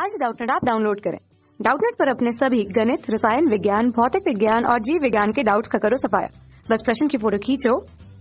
आज डाउटनेट आप डाउनलोड करें डाउटनेट पर अपने सभी गणित रसायन विज्ञान भौतिक विज्ञान और जीव विज्ञान के डाउट्स का करो सफाया बस प्रश्न की फोटो खींचो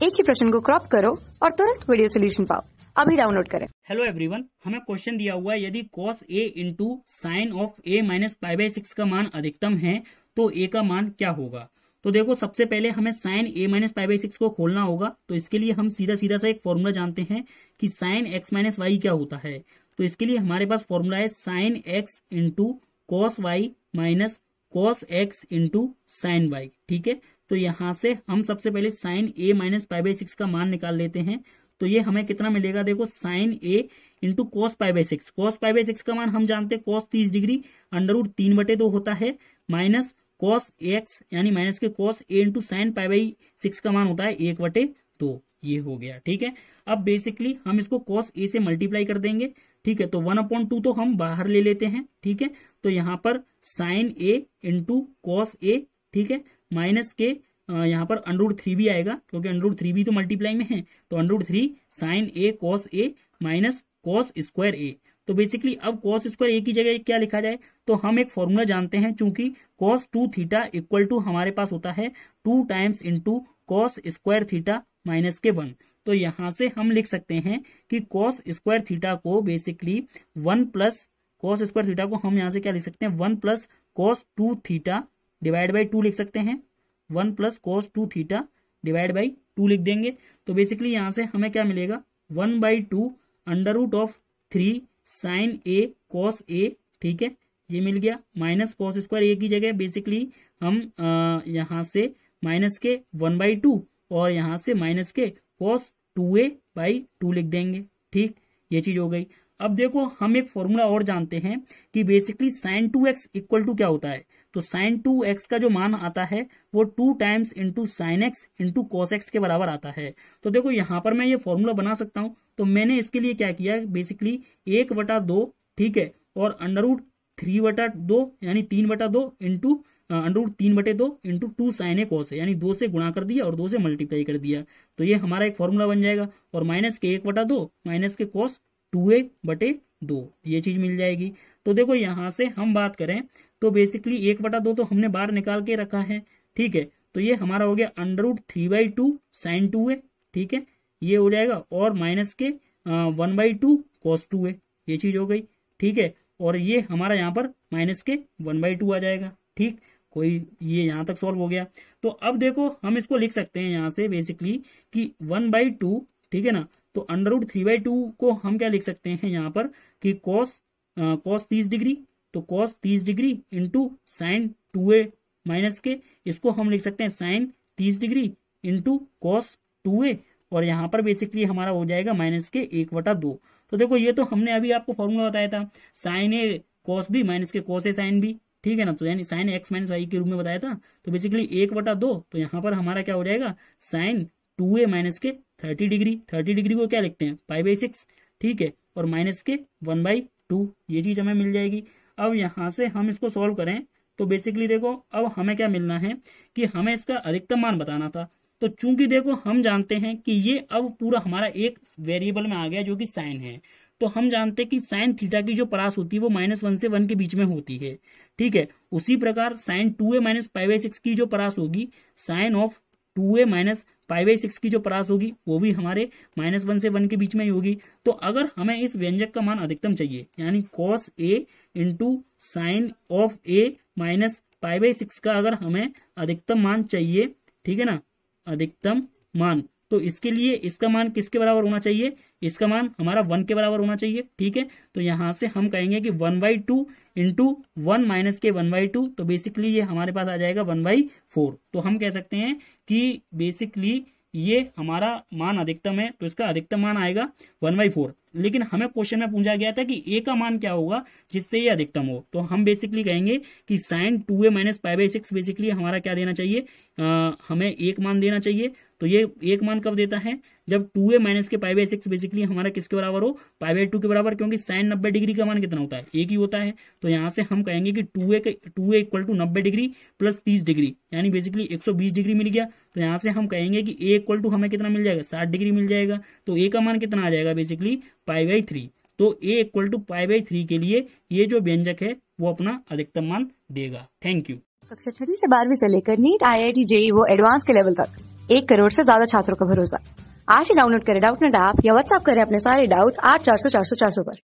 एक ही प्रश्न को क्रॉप करो और तुरंत वीडियो सोल्यूशन पाओ अभी डाउनलोड करें हेलो एवरीवन हमें क्वेश्चन दिया हुआ है यदि cos A into sine of A minus five by six का मान अधिकतम है तो ए का मान क्या होगा तो देखो सबसे पहले हमें sine A minus five by six को खोलना होगा तो इसके लिए हम सीधा सीधा सा एक फॉर्मूला जानते हैं कि साइन एक्स माइनस वाई क्या होता है तो इसके लिए हमारे पास फॉर्मूला है sine x into cos y minus cos x into sine y ठीक है तो यहां से हम सबसे पहले sine A minus pi by six का मान निकाल लेते हैं तो ये हमें कितना मिलेगा देखो sine A into cos pi by six cos pi by six का मान हम जानते हैं कॉस तीस डिग्री अंडरवुड तीन बटे दो होता है माइनस कॉस एक्स यानी माइनस के cos A into sine pi by six का मान होता है एक बटे दो ये हो गया ठीक है अब बेसिकली हम इसको कॉस ए से मल्टीप्लाई कर देंगे ठीक है तो वन अपॉइंट टू तो हम बाहर ले लेते हैं ठीक है तो यहाँ पर sine A into cos A ठीक है माइनस के यहाँ पर अंडरूड थ्री भी आएगा क्योंकि अंडरूड थ्री भी तो मल्टीप्लाई में है तो under root three sine A cos A minus cos square A तो बेसिकली अब कॉस स्क्वायर ए की जगह क्या लिखा जाए तो हम एक फॉर्मूला जानते हैं चूंकि cos two theta equal to हमारे पास होता है two times into cos square theta minus के वन तो यहां से हम लिख सकते हैं कि कॉस स्क्वायर थीटा को basically one plus cos square theta को हम यहां से क्या लिख सकते हैं one plus cos two theta divide by two लिख सकते हैं one plus cos two theta divide by two लिख देंगे तो बेसिकली यहां से हमें क्या मिलेगा one by two under root of three sine A cos A ठीक है ये मिल गया माइनस कॉस स्क्वायर ए की जगह बेसिकली हम आ, यहाँ से माइनस के वन बाई टू और यहां से माइनस के cos two A by two लिख देंगे ठीक ये चीज हो गई अब देखो हम एक फॉर्मूला और जानते हैं कि basically sine two x equal to क्या होता है तो साइन टू एक्स का जो मान आता है वो two times into sine x into cos x के बराबर आता है तो देखो यहां पर मैं ये फॉर्मूला बना सकता हूं तो मैंने इसके लिए क्या किया बेसिकली एक बटा दो ठीक है और अंडरवुड थ्री बटा दो यानी तीन बटा दो इंटू अंडरूट तीन बटे दो into two sine A cos है यानी दो से गुणा कर दिया और दो से मल्टीप्लाई कर दिया तो ये हमारा एक फॉर्मूला बन जाएगा और माइनस के एक बटा दो माइनस के कॉस टू ए बटे दो ये चीज मिल जाएगी तो देखो यहां से हम बात करें तो बेसिकली एक बटा दो तो हमने बाहर निकाल के रखा है ठीक है तो ये हमारा हो गया under root three by two sine two A ठीक है ये हो जाएगा और माइनस के one by two cos two A ये चीज हो गई ठीक है और ये हमारा यहाँ पर माइनस के वन बाई टू आ जाएगा ठीक कोई ये यहाँ तक सॉल्व हो गया तो अब देखो हम इसको लिख सकते हैं यहाँ से बेसिकली कि वन बाई टू ठीक है ना तो under root three by two को हम क्या लिख सकते हैं यहाँ पर कि कॉस कॉस तीस डिग्री तो कॉस तीस degree into sine two A minus के इसको हम लिख सकते हैं साइन तीस degree into cos two A और यहाँ पर बेसिकली हमारा हो जाएगा माइनस के एक वटा दो तो देखो ये तो हमने अभी आपको फॉर्मूला बताया था sine A cos B minus के कॉस ए साइन बी ठीक है ना तो यानी साइन एक्स माइनस वाई के रूप में बताया था तो बेसिकली एक बटा दो तो यहाँ पर हमारा क्या हो जाएगा साइन टू ए माइनस के थर्टी डिग्री थर्टी डिग्री को क्या लिखते हैं फाइव बाई सिक्स ठीक है और माइनस के वन बाई टू ये चीज हमें मिल जाएगी अब यहाँ से हम इसको सॉल्व करें तो बेसिकली देखो अब हमें क्या मिलना है कि हमें इसका अधिकतम मान बताना था तो चूंकि देखो हम जानते हैं कि ये अब पूरा हमारा एक वेरिएबल में आ गया जो कि साइन है तो हम जानते हैं कि साइन थीटा की जो परास होती है वो माइनस वन से वन के बीच में होती है ठीक है उसी प्रकार sine two A minus five six की जो परास होगी sine of two A minus five by six की जो परास होगी वो भी हमारे माइनस वन से वन के बीच में ही होगी तो अगर हमें इस व्यंजक का मान अधिकतम चाहिए यानी cos A into sine of A minus five by six का अगर हमें अधिकतम मान चाहिए ठीक है ना अधिकतम मान तो इसके लिए इसका मान किसके बराबर होना चाहिए इसका मान हमारा वन के बराबर होना चाहिए ठीक है तो यहां से हम कहेंगे कि one by two into one minus के वन बाई टू तो बेसिकली ये हमारे पास आ जाएगा वन बाई फोर तो हम कह सकते हैं कि बेसिकली ये हमारा मान अधिकतम है तो इसका अधिकतम मान आएगा वन बाई फोर लेकिन हमें क्वेश्चन में पूछा गया था कि ए का मान क्या होगा जिससे ये अधिकतम हो तो हम बेसिकली कहेंगे कि sine two A minus five by six basically हमारा क्या देना चाहिए आ, हमें एक मान देना चाहिए तो ये एक मान कब देता है जब टू ए माइनस के फाइव बाई सिक्स बेसिकली हमारा किसके बराबर हो फाइव बाई टू के बराबर क्योंकि साइन नब्बे डिग्री का मान कितना होता है एक ही होता है तो यहाँ से हम कहेंगे कि two A two A equal to नब्बे डिग्री प्लस तीस डिग्री यानी बेसिकली एक सौ बीस डिग्री मिल गया तो यहाँ से हम कहेंगे कि ए इक्वल टू हमें कितना मिल जाएगा साठ डिग्री मिल जाएगा तो ए का मान कितना आ जाएगा बेसिकली पाई बाई थ्री तो A equal to pi by three के लिए ये जो व्यंजक है वो अपना अधिकतम मान देगा थैंक यू कक्षा छठी से बारहवीं से लेकर NEET I I T JEE वो एडवांस के लेवल तक एक करोड़ से ज्यादा छात्रों का भरोसा आज ही डाउनलोड करें डाउट नेट ऐप या व्हाट्सएप करें अपने सारे डाउट्स आठ चार सौ चार सौ चार सौ पर